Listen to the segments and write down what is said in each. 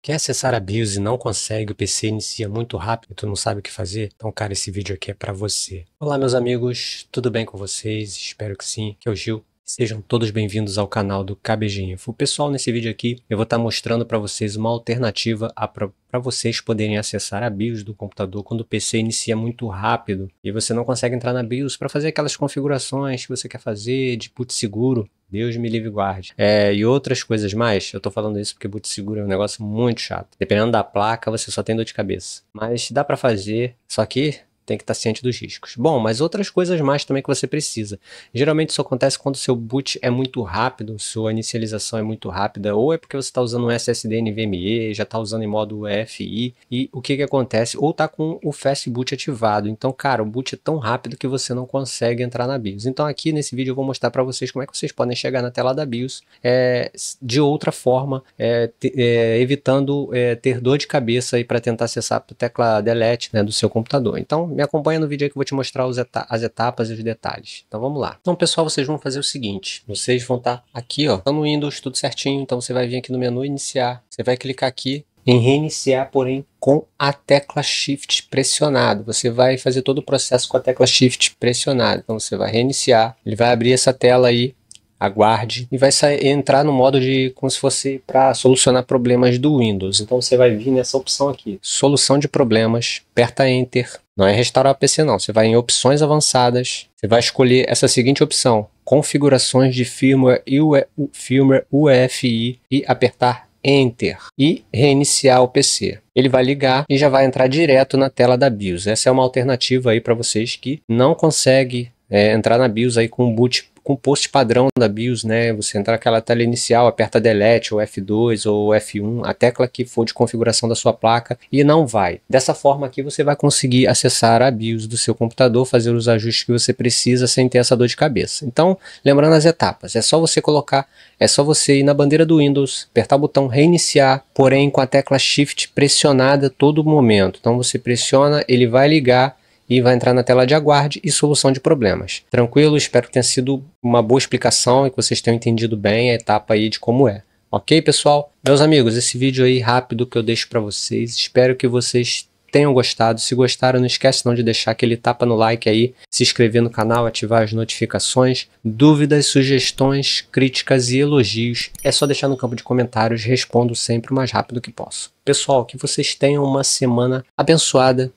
Quer acessar a BIOS e não consegue, o PC inicia muito rápido, tu não sabe o que fazer? Então, cara, esse vídeo aqui é para você. Olá, meus amigos, tudo bem com vocês? Espero que sim. Que é o Gil. Sejam todos bem-vindos ao canal do KBG Info. Pessoal, nesse vídeo aqui eu vou estar tá mostrando para vocês uma alternativa para vocês poderem acessar a BIOS do computador quando o PC inicia muito rápido e você não consegue entrar na BIOS para fazer aquelas configurações que você quer fazer de put seguro. Deus me livre e guarde. É, e outras coisas mais, eu tô falando isso porque boot seguro é um negócio muito chato. Dependendo da placa, você só tem dor de cabeça. Mas dá para fazer, só que tem que estar tá ciente dos riscos. Bom, mas outras coisas mais também que você precisa. Geralmente isso acontece quando o seu boot é muito rápido, sua inicialização é muito rápida, ou é porque você está usando um SSD NVMe, já está usando em modo EFI, e o que, que acontece? Ou está com o fast boot ativado. Então, cara, o boot é tão rápido que você não consegue entrar na BIOS. Então, aqui nesse vídeo eu vou mostrar para vocês como é que vocês podem chegar na tela da BIOS é, de outra forma, é, é, evitando é, ter dor de cabeça para tentar acessar a tecla delete né, do seu computador. Então, me acompanha no vídeo aí que eu vou te mostrar eta as etapas e os detalhes. Então vamos lá. Então pessoal, vocês vão fazer o seguinte, vocês vão estar tá aqui ó, no Windows tudo certinho, então você vai vir aqui no menu iniciar, você vai clicar aqui em reiniciar, porém com a tecla Shift pressionado. Você vai fazer todo o processo com a tecla Shift pressionado. Então você vai reiniciar, ele vai abrir essa tela aí aguarde, e vai sair, entrar no modo de como se fosse para solucionar problemas do Windows. Então você vai vir nessa opção aqui, solução de problemas, aperta Enter. Não é restaurar o PC não, você vai em opções avançadas, você vai escolher essa seguinte opção, configurações de firmware, UE, firmware UEFI e apertar Enter e reiniciar o PC. Ele vai ligar e já vai entrar direto na tela da BIOS. Essa é uma alternativa aí para vocês que não conseguem é, entrar na BIOS aí com boot com o post padrão da BIOS, né? Você entra naquela tela inicial, aperta Delete ou F2 ou F1, a tecla que for de configuração da sua placa e não vai. Dessa forma aqui você vai conseguir acessar a BIOS do seu computador, fazer os ajustes que você precisa sem ter essa dor de cabeça. Então, lembrando as etapas, é só você colocar, é só você ir na bandeira do Windows, apertar o botão reiniciar, porém com a tecla Shift pressionada todo momento. Então você pressiona, ele vai ligar e vai entrar na tela de aguarde e solução de problemas. Tranquilo? Espero que tenha sido uma boa explicação e que vocês tenham entendido bem a etapa aí de como é. Ok, pessoal? Meus amigos, esse vídeo aí rápido que eu deixo para vocês. Espero que vocês tenham gostado. Se gostaram, não esquece não de deixar aquele tapa no like aí, se inscrever no canal, ativar as notificações. Dúvidas, sugestões, críticas e elogios é só deixar no campo de comentários, respondo sempre o mais rápido que posso. Pessoal, que vocês tenham uma semana abençoada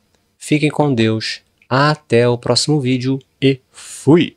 Fiquem com Deus. Até o próximo vídeo e fui!